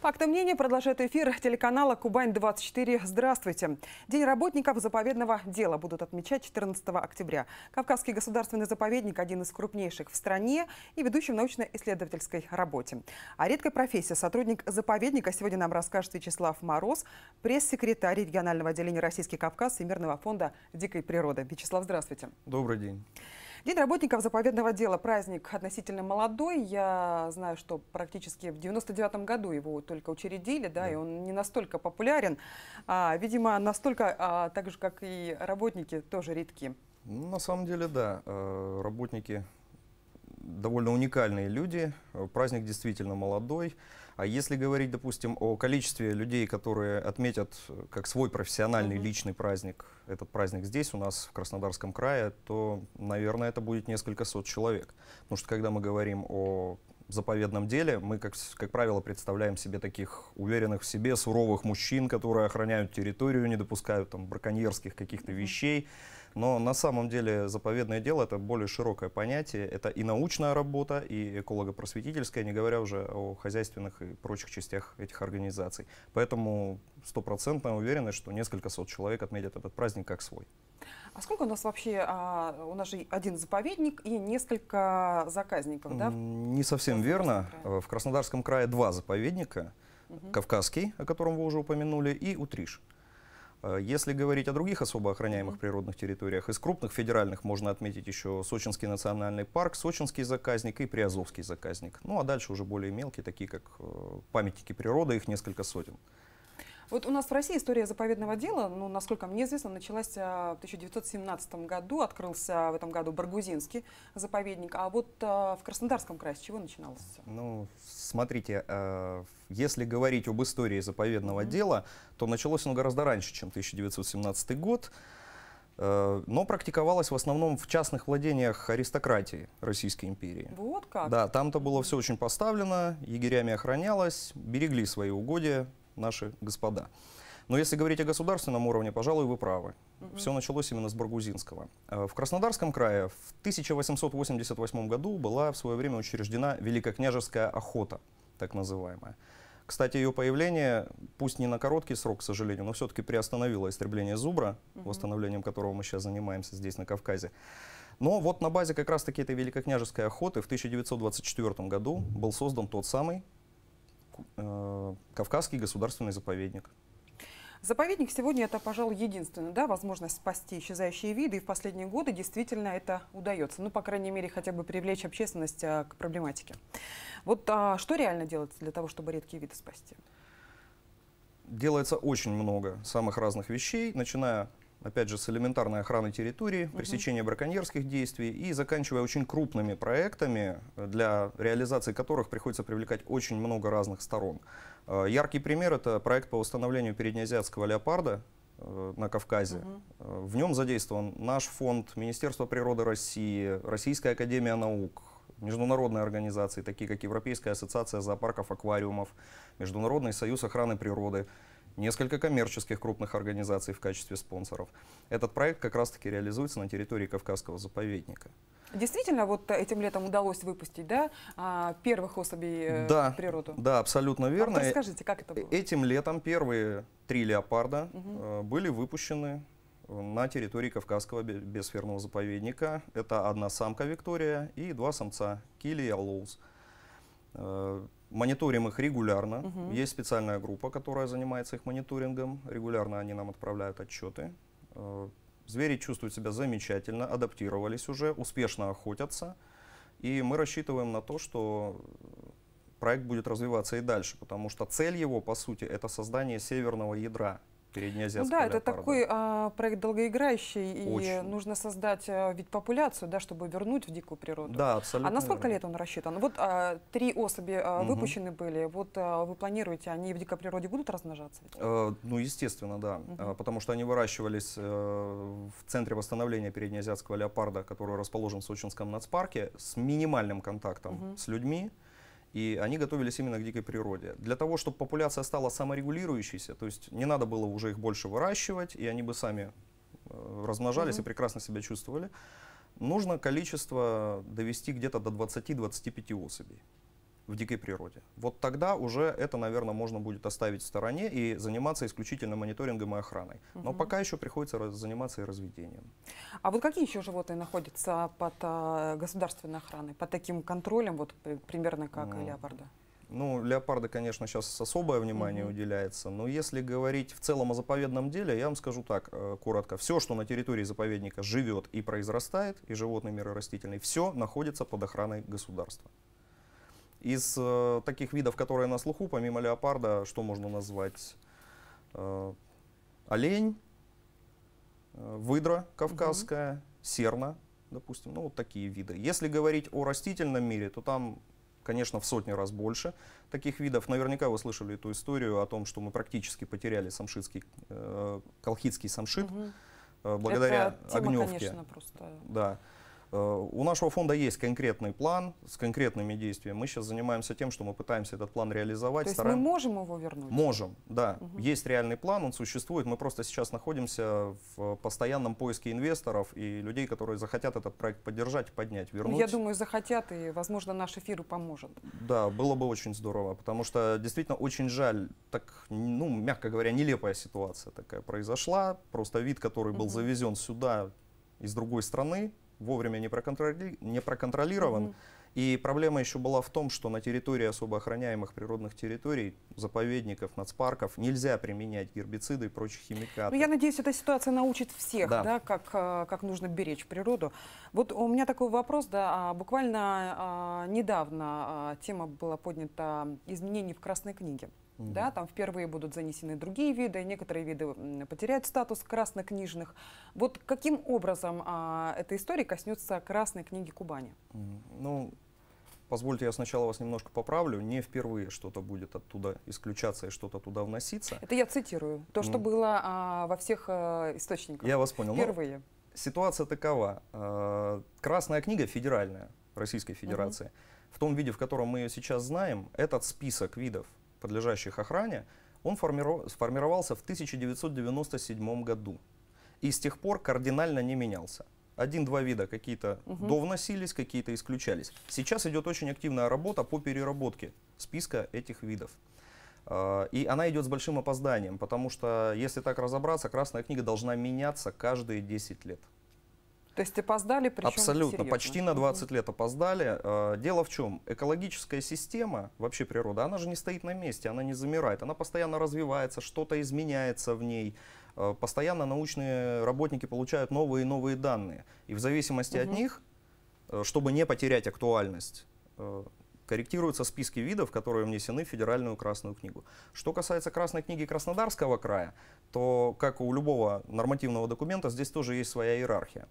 Факты мнения продолжает эфир телеканала «Кубань-24». Здравствуйте. День работников заповедного дела будут отмечать 14 октября. Кавказский государственный заповедник – один из крупнейших в стране и ведущий в научно-исследовательской работе. О редкой профессии сотрудник заповедника сегодня нам расскажет Вячеслав Мороз, пресс-секретарь регионального отделения «Российский Кавказ» и Всемирного фонда дикой природы. Вячеслав, здравствуйте. Добрый день. День работников заповедного дела. Праздник относительно молодой. Я знаю, что практически в 99 году его только учредили, да, да. и он не настолько популярен. А, видимо, настолько, а, так же, как и работники, тоже редки. На самом деле, да. Э, работники довольно уникальные люди. Праздник действительно молодой. А если говорить, допустим, о количестве людей, которые отметят э, как свой профессиональный mm-hmm. личный праздник, этот праздник здесь у нас в Краснодарском крае, то, наверное, это будет несколько сот человек. Потому что когда мы говорим о заповедном деле, мы, как, как правило, представляем себе таких уверенных в себе, суровых мужчин, которые охраняют территорию, не допускают там браконьерских каких-то mm-hmm. вещей. Но на самом деле заповедное дело – это более широкое понятие. Это и научная работа, и эколого-просветительская, не говоря уже о хозяйственных и прочих частях этих организаций. Поэтому стопроцентная уверенность, что несколько сот человек отметят этот праздник как свой. А сколько у нас вообще, а, у нас же один заповедник и несколько заказников, да? Не совсем в верно. Крае. В Краснодарском крае два заповедника. Угу. Кавказский, о котором вы уже упомянули, и Утриш. Угу. Э, если говорить о других особо охраняемых природных территориях, из крупных федеральных можно отметить еще Сочинский национальный парк, Сочинский заказник и Приазовский заказник. Ну а дальше уже более мелкие, такие как э, памятники природы, их несколько сотен. Вот у нас в России история заповедного дела, ну, насколько мне известно, началась а, в 1917 году, открылся в этом году Баргузинский заповедник. А вот а, в Краснодарском крае с чего начиналось? Ну, смотрите, э, если говорить об истории заповедного mm -hmm. дела, то началось оно гораздо раньше, чем 1917 год э, но практиковалось в основном в частных владениях аристократии Российской империи. Вот как? Да, там-то было все очень поставлено, егерями охранялось, берегли свои угодья, наши господа. Но если говорить о государственном уровне, пожалуй, вы правы. Угу. Все началось именно с Баргузинского. Э, в Краснодарском крае в 1888 году была в свое время учреждена Великокняжеская охота, так называемая. Кстати, ее появление, пусть не на короткий срок, к сожалению, но все-таки приостановило истребление зубра, угу. восстановлением которого мы сейчас занимаемся здесь, на Кавказе. Но вот на базе как раз-таки этой великокняжеской охоты в 1924 году был создан тот самый Э, кавказский государственный заповедник. Заповедник сегодня это, пожалуй, единственная да, возможность спасти исчезающие виды, и в последние годы действительно это удается. Ну, по крайней мере, хотя бы привлечь общественность а, к проблематике. Вот а, что реально делается для того, чтобы редкие виды спасти? Делается очень много самых разных вещей, начиная опять же, с элементарной охраной территории, угу. пресечения браконьерских действий и заканчивая очень крупными проектами, для реализации которых приходится привлекать очень много разных сторон. Э, яркий пример – это проект по восстановлению переднеазиатского леопарда э, на Кавказе. Угу. В нем задействован наш фонд, Министерство природы России, Российская академия наук, международные организации, такие как Европейская ассоциация зоопарков, аквариумов, Международный союз охраны природы – несколько коммерческих крупных организаций в качестве спонсоров. Этот проект как раз-таки реализуется на территории Кавказского заповедника. Действительно, вот этим летом удалось выпустить, да, а, первых особей э, да, в природу? Да, абсолютно а верно. А расскажите, как это э, было? Этим летом первые три леопарда угу. были выпущены на территории Кавказского биосферного заповедника. Это одна самка Виктория и два самца Кили и Алоуз. Мониторим их регулярно. Угу. Есть специальная группа, которая занимается их мониторингом. Регулярно они нам отправляют отчеты. Э, звери чувствуют себя замечательно, адаптировались уже, успешно охотятся. И мы рассчитываем на то, что проект будет развиваться и дальше, потому что цель его, по сути, это создание северного ядра Среднеазиатского ну, да, это такой а, проект долгоиграющий, Очень. и нужно создать а, ведь популяцию, да, чтобы вернуть в дикую природу. Да, а абсолютно. А на сколько верно. лет он рассчитан? Вот а, три особи а, угу. выпущены были, вот а, вы планируете, они в дикой природе будут размножаться? Э, ну, естественно, да, угу. а, потому что они выращивались э, в Центре восстановления Переднеазиатского леопарда, который расположен в Сочинском нацпарке, с минимальным контактом угу. с людьми и они готовились именно к дикой природе. Для того, чтобы популяция стала саморегулирующейся, то есть не надо было уже их больше выращивать, и они бы сами э, размножались mm и прекрасно себя чувствовали, нужно количество довести где-то до 20-25 особей в дикой природе. Вот тогда уже это, наверное, можно будет оставить в стороне и заниматься исключительно мониторингом и охраной. Но угу. пока еще приходится заниматься и разведением. А вот какие еще животные находятся под а, государственной охраной, под таким контролем, вот э, примерно как ну, леопарда? Ну, леопарда, конечно, сейчас особое внимание угу. уделяется, но если говорить в целом о заповедном деле, я вам скажу так, э, коротко. Все, что на территории заповедника живет и произрастает, и животный мир и растительный, все находится под охраной государства. Из э, таких видов, которые на слуху, помимо леопарда, что можно назвать? Э, олень, э, выдра кавказская, угу. серна, допустим. Ну, вот такие виды. Если говорить о растительном мире, то там, конечно, в сотни раз больше таких видов. Наверняка вы слышали эту историю о том, что мы практически потеряли самшитский, э, колхидский самшит. Угу благодаря Это тема, огневке. конечно, просто. Да. Э, у нашего фонда есть конкретный план с конкретными действиями. Мы сейчас занимаемся тем, что мы пытаемся этот план реализовать. То есть стараем... мы можем его вернуть? Можем, да. Угу. Есть реальный план, он существует. Мы просто сейчас находимся в постоянном поиске инвесторов и людей, которые захотят этот проект поддержать, поднять, вернуть. Ну, я думаю, захотят, и, возможно, наш эфир поможет. Да, было бы очень здорово, потому что действительно очень жаль, так, ну, мягко говоря, нелепая ситуация такая произошла. Просто вид, который был угу. завезен сюда из другой страны, вовремя не, проконтроли, не проконтролирован. Угу. И проблема еще была в том, что на территории особо охраняемых природных территорий, заповедников, нацпарков нельзя применять гербициды и прочие химикаты. Ну, я надеюсь, эта ситуация научит всех, да. Да, как, э, как нужно беречь природу. Вот у меня такой вопрос, да, а, буквально а, недавно а, тема была поднята изменений в Красной книге угу. да, там впервые будут занесены другие виды, некоторые виды потеряют статус краснокнижных. Вот каким образом а, эта история коснется Красной книги Кубани? Ну, Позвольте, я сначала вас немножко поправлю. Не впервые что-то будет оттуда исключаться и что-то туда вноситься. Это я цитирую. То, что ну, было а, во всех а, источниках. Я вас понял. Ну, впервые. Но ситуация такова. А, Красная книга федеральная Российской Федерации. Угу. В том виде, в котором мы ее сейчас знаем, этот список видов подлежащих охране, он сформировался в 1997 году и с тех пор кардинально не менялся. Один-два вида какие-то угу. довносились, какие-то исключались. Сейчас идет очень активная работа по переработке списка этих видов. А, и она идет с большим опозданием, потому что, если так разобраться, Красная книга должна меняться каждые 10 лет. То есть опоздали, причем Абсолютно, серьезно. почти на 20 лет опоздали. А, дело в чем, экологическая система, вообще природа, она же не стоит на месте, она не замирает, она постоянно развивается, что-то изменяется в ней. А, постоянно научные работники получают новые и новые данные. И в зависимости угу. от них, э, чтобы не потерять актуальность, э, корректируются списки видов, которые внесены в федеральную Красную книгу. Что касается Красной книги Краснодарского края, то, как у любого нормативного документа, здесь тоже есть своя иерархия.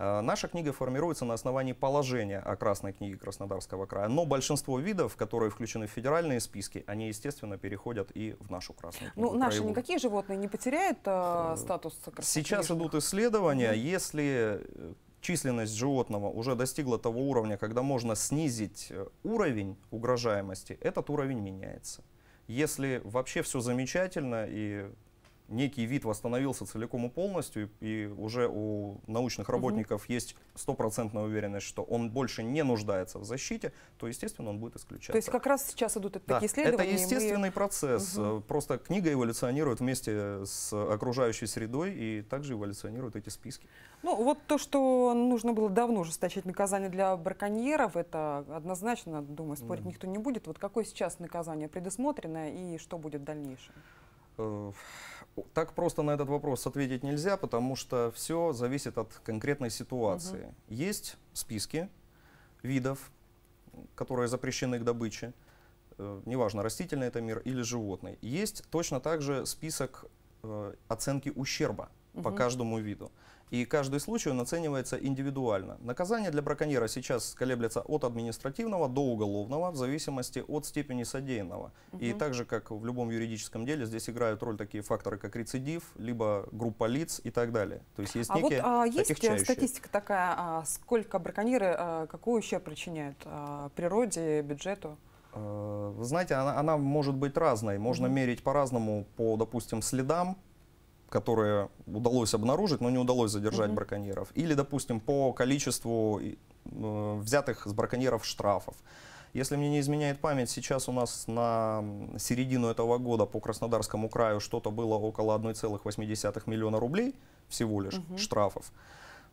Э, наша книга формируется на основании положения о Красной книге Краснодарского края, но большинство видов, которые включены в федеральные списки, они, естественно, переходят и в нашу Красную ну, книгу. Ну, наши краевую. никакие животные не потеряют э, э статус красных Сейчас идут исследования, mm -hmm. если э, численность животного уже достигла того уровня, когда можно снизить уровень угрожаемости, этот уровень меняется. Если вообще все замечательно и некий вид восстановился целиком и полностью, и уже у научных работников угу. есть стопроцентная уверенность, что он больше не нуждается в защите, то, естественно, он будет исключаться. То есть как раз сейчас идут да. такие исследования? Это естественный мы... процесс. Угу. Просто книга эволюционирует вместе с окружающей средой, и также эволюционируют эти списки. Ну, вот то, что нужно было давно ужесточить наказание для браконьеров, это однозначно, думаю, спорить да. никто не будет. Вот какое сейчас наказание предусмотрено и что будет в дальнейшем? Э, так просто на этот вопрос ответить нельзя, потому что все зависит от конкретной ситуации. Угу. Есть списки видов, которые запрещены к добыче, э, неважно, растительный это мир или животный. Есть точно также список э, оценки ущерба угу. по каждому виду и каждый случай он оценивается индивидуально. Наказание для браконьера сейчас колеблется от административного до уголовного в зависимости от степени содеянного. Угу. И так же, как в любом юридическом деле, здесь играют роль такие факторы, как рецидив, либо группа лиц и так далее. То есть есть а некие вот, а, есть э, таких статистика такая, а, сколько браконьеры, а, какой ущерб причиняют а, природе, бюджету? Э, вы знаете, она, она может быть разной. Можно mm -hmm. мерить по-разному, по, допустим, следам, которые удалось обнаружить, но не удалось задержать Mm -hmm. браконьеров, или, допустим, по количеству э, взятых с браконьеров штрафов. Если мне не изменяет память, сейчас у нас на середину этого года по Краснодарскому краю что-то было около 1,8 миллиона рублей всего лишь угу. штрафов.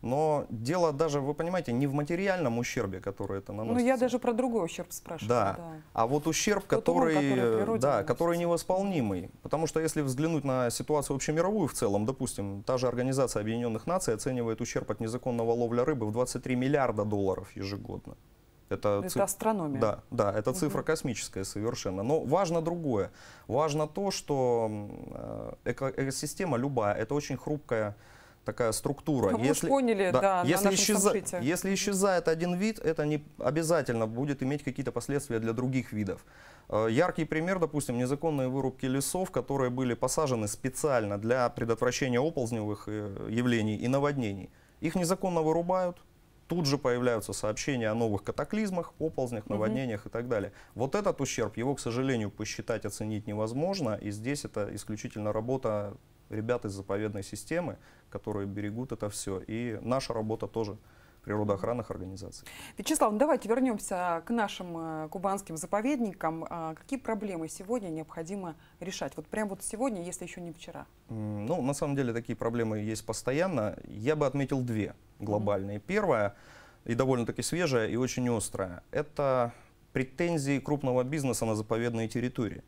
Но дело даже, вы понимаете, не в материальном ущербе, который это наносит. Ну, я даже про другой ущерб спрашиваю. Да. да. А вот ущерб, который, который, да, который невосполнимый. Потому что если взглянуть на ситуацию общемировую в целом, допустим, та же Организация Объединенных Наций оценивает ущерб от незаконного ловля рыбы в 23 миллиарда долларов ежегодно. Это, это циф... астрономия. Да, да, это цифра угу. космическая совершенно. Но важно другое. Важно то, что э, эко экосистема любая, это очень хрупкая такая структура. Ну, если, поняли, да, да, если, исчеза, событии. если исчезает один вид, это не обязательно будет иметь какие-то последствия для других видов. Э, яркий пример, допустим, незаконные вырубки лесов, которые были посажены специально для предотвращения оползневых э, явлений и наводнений. Их незаконно вырубают, тут же появляются сообщения о новых катаклизмах, оползнях, наводнениях угу. и так далее. Вот этот ущерб, его, к сожалению, посчитать, оценить невозможно, и здесь это исключительно работа ребят из заповедной системы, которые берегут это все. И наша работа тоже природоохранных организаций. Вячеслав, ну давайте вернемся к нашим э, кубанским заповедникам. А, какие проблемы сегодня необходимо решать? Вот прямо вот сегодня, если еще не вчера. Ну, на самом деле такие проблемы есть постоянно. Я бы отметил две глобальные. Mm -hmm. Первая и довольно-таки свежая и очень острая. Это претензии крупного бизнеса на заповедные территории.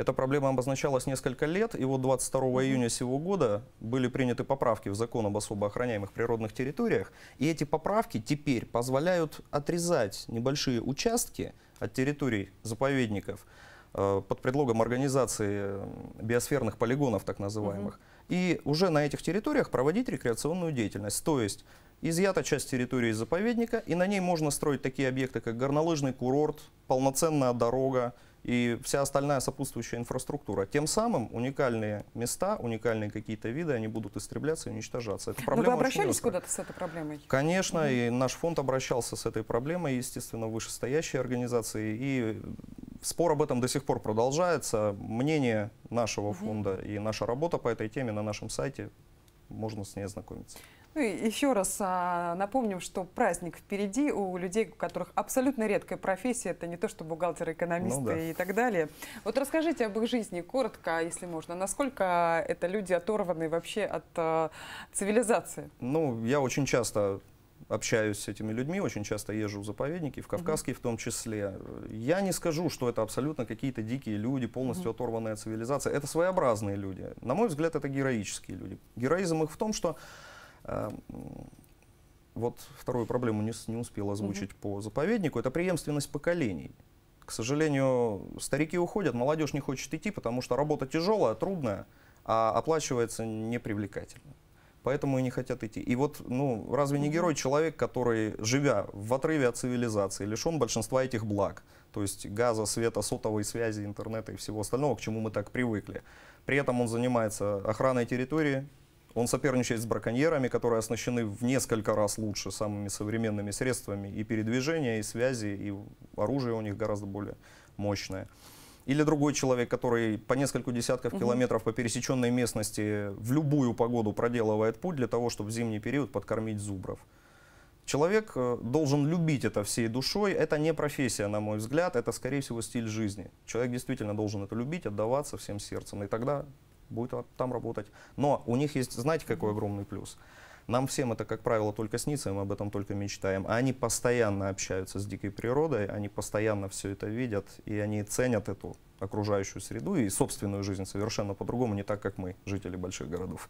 Эта проблема обозначалась несколько лет, и вот 22 июня сего года были приняты поправки в закон об особо охраняемых природных территориях, и эти поправки теперь позволяют отрезать небольшие участки от территорий заповедников э, под предлогом организации биосферных полигонов, так называемых, угу. и уже на этих территориях проводить рекреационную деятельность, то есть изъята часть территории заповедника, и на ней можно строить такие объекты, как горнолыжный курорт, полноценная дорога, и вся остальная сопутствующая инфраструктура. Тем самым уникальные места, уникальные какие-то виды, они будут истребляться и уничтожаться. Эта проблема Но вы обращались куда-то с этой проблемой? Конечно, угу. и наш фонд обращался с этой проблемой, естественно, вышестоящие организации. И спор об этом до сих пор продолжается. Мнение нашего угу. фонда и наша работа по этой теме на нашем сайте можно с ней ознакомиться. Ну и еще раз а, напомним, что праздник впереди у людей, у которых абсолютно редкая профессия, это не то, что бухгалтеры, экономисты ну, да. и так далее. Вот расскажите об их жизни коротко, если можно. Насколько это люди оторваны вообще от а, цивилизации? Ну, я очень часто общаюсь с этими людьми, очень часто езжу в заповедники, в Кавказские mm-hmm. в том числе. Я не скажу, что это абсолютно какие-то дикие люди, полностью mm-hmm. оторванная цивилизация. Это своеобразные люди. На мой взгляд, это героические люди. Героизм их в том, что... Э, вот вторую проблему не, не успел озвучить mm-hmm. по заповеднику. Это преемственность поколений. К сожалению, старики уходят, молодежь не хочет идти, потому что работа тяжелая, трудная, а оплачивается непривлекательно поэтому и не хотят идти. И вот, ну, разве не герой человек, который, живя в отрыве от цивилизации, лишен большинства этих благ, то есть газа, света, сотовой связи, интернета и всего остального, к чему мы так привыкли. При этом он занимается охраной территории, он соперничает с браконьерами, которые оснащены в несколько раз лучше самыми современными средствами и передвижения, и связи, и оружие у них гораздо более мощное или другой человек, который по несколько десятков километров по пересеченной местности в любую погоду проделывает путь для того, чтобы в зимний период подкормить зубров. Человек э, должен любить это всей душой. Это не профессия, на мой взгляд, это, скорее всего, стиль жизни. Человек действительно должен это любить, отдаваться всем сердцем, и тогда будет там работать. Но у них есть, знаете, какой огромный плюс – нам всем это, как правило, только снится, и мы об этом только мечтаем. А они постоянно общаются с дикой природой, они постоянно все это видят, и они ценят эту окружающую среду и собственную жизнь совершенно по-другому, не так, как мы, жители больших городов.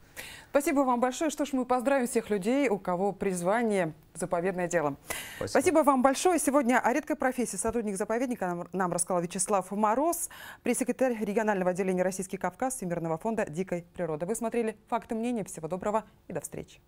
Спасибо вам большое. Что ж, мы поздравим всех людей, у кого призвание «Заповедное дело». Спасибо, Спасибо вам большое. Сегодня о редкой профессии сотрудник заповедника нам, нам рассказал Вячеслав Мороз, пресс-секретарь регионального отделения «Российский Кавказ» Всемирного фонда «Дикой природы». Вы смотрели «Факты мнения». Всего доброго и до встречи.